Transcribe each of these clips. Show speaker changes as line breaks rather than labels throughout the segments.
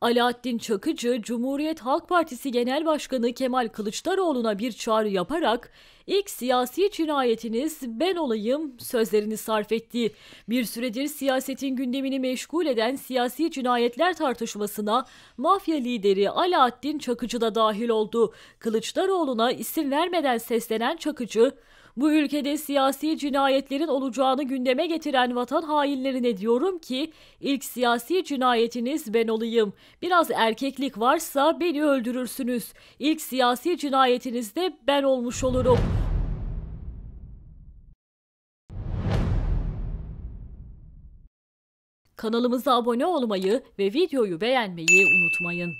Alaaddin Çakıcı, Cumhuriyet Halk Partisi Genel Başkanı Kemal Kılıçdaroğlu'na bir çağrı yaparak ilk siyasi cinayetiniz ben olayım sözlerini sarf etti. Bir süredir siyasetin gündemini meşgul eden siyasi cinayetler tartışmasına mafya lideri Alaaddin Çakıcı da dahil oldu. Kılıçdaroğlu'na isim vermeden seslenen Çakıcı, bu ülkede siyasi cinayetlerin olacağını gündeme getiren vatan hainlerine diyorum ki ilk siyasi cinayetiniz ben olayım. Biraz erkeklik varsa beni öldürürsünüz. İlk siyasi cinayetinizde ben olmuş olurum. Kanalımıza abone olmayı ve videoyu beğenmeyi unutmayın.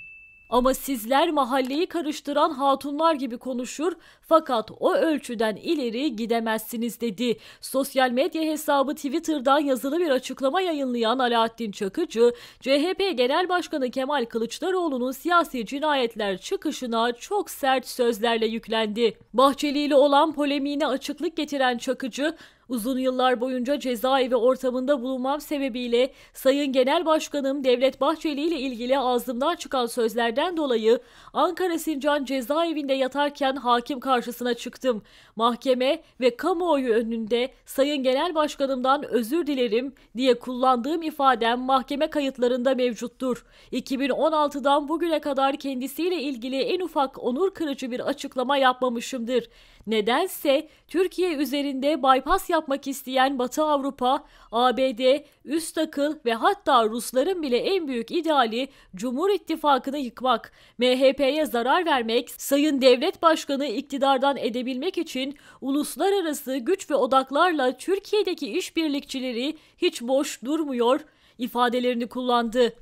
Ama sizler mahalleyi karıştıran hatunlar gibi konuşur fakat o ölçüden ileri gidemezsiniz dedi. Sosyal medya hesabı Twitter'dan yazılı bir açıklama yayınlayan Alaaddin Çakıcı, CHP Genel Başkanı Kemal Kılıçdaroğlu'nun siyasi cinayetler çıkışına çok sert sözlerle yüklendi. Bahçeli ile olan polemiğine açıklık getiren Çakıcı, Uzun yıllar boyunca cezaevi ortamında bulunmam sebebiyle Sayın Genel Başkanım Devlet Bahçeli ile ilgili ağzımdan çıkan sözlerden dolayı Ankara Sincan cezaevinde yatarken hakim karşısına çıktım. Mahkeme ve kamuoyu önünde Sayın Genel Başkanımdan özür dilerim diye kullandığım ifadem mahkeme kayıtlarında mevcuttur. 2016'dan bugüne kadar kendisiyle ilgili en ufak onur kırıcı bir açıklama yapmamışımdır. Nedense Türkiye üzerinde bypass yap yapmak isteyen Batı Avrupa, ABD, üst akıl ve hatta Rusların bile en büyük ideali Cumhur İttifakı'nı yıkmak, MHP'ye zarar vermek, Sayın Devlet Başkanı iktidardan edebilmek için uluslararası güç ve odaklarla Türkiye'deki işbirlikçileri hiç boş durmuyor ifadelerini kullandı.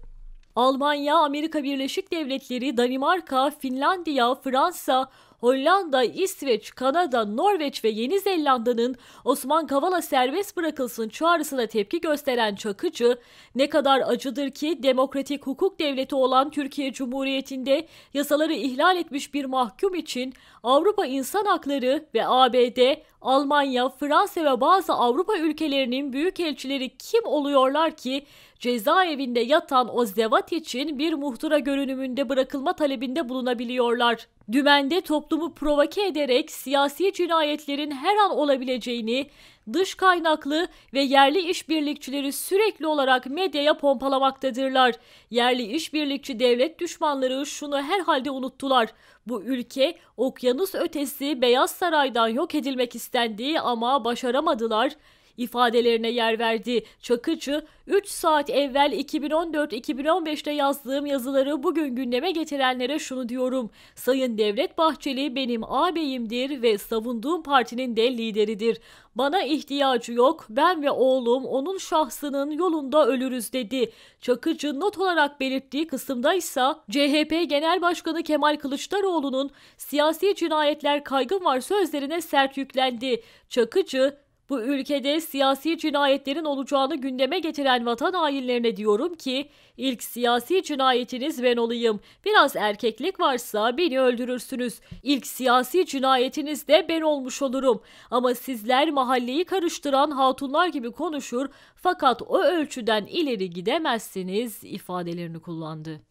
Almanya, Amerika Birleşik Devletleri, Danimarka, Finlandiya, Fransa, Hollanda, İsveç, Kanada, Norveç ve Yeni Zelanda'nın Osman Kavala serbest bırakılsın çağrısına tepki gösteren Çakıcı, ne kadar acıdır ki demokratik hukuk devleti olan Türkiye Cumhuriyeti'nde yasaları ihlal etmiş bir mahkum için Avrupa İnsan Hakları ve ABD, Almanya, Fransa ve bazı Avrupa ülkelerinin büyük elçileri kim oluyorlar ki cezaevinde yatan o zevat için bir muhtıra görünümünde bırakılma talebinde bulunabiliyorlar. Dümende toplumu provoke ederek siyasi cinayetlerin her an olabileceğini, dış kaynaklı ve yerli işbirlikçileri sürekli olarak medyaya pompalamaktadırlar. Yerli işbirlikçi devlet düşmanları şunu herhalde unuttular. Bu ülke okyanus ötesi Beyaz Saray'dan yok edilmek istendi ama başaramadılar ifadelerine yer verdi. Çakıcı, 3 saat evvel 2014-2015'te yazdığım yazıları bugün gündeme getirenlere şunu diyorum. Sayın Devlet Bahçeli benim ağabeyimdir ve savunduğum partinin de lideridir. Bana ihtiyacı yok, ben ve oğlum onun şahsının yolunda ölürüz dedi. Çakıcı not olarak belirttiği kısımda ise CHP Genel Başkanı Kemal Kılıçdaroğlu'nun siyasi cinayetler kaygım var sözlerine sert yüklendi. Çakıcı, bu ülkede siyasi cinayetlerin olacağını gündeme getiren vatan hainlerine diyorum ki ilk siyasi cinayetiniz ben olayım. Biraz erkeklik varsa beni öldürürsünüz. İlk siyasi cinayetiniz de ben olmuş olurum. Ama sizler mahalleyi karıştıran hatunlar gibi konuşur fakat o ölçüden ileri gidemezsiniz ifadelerini kullandı.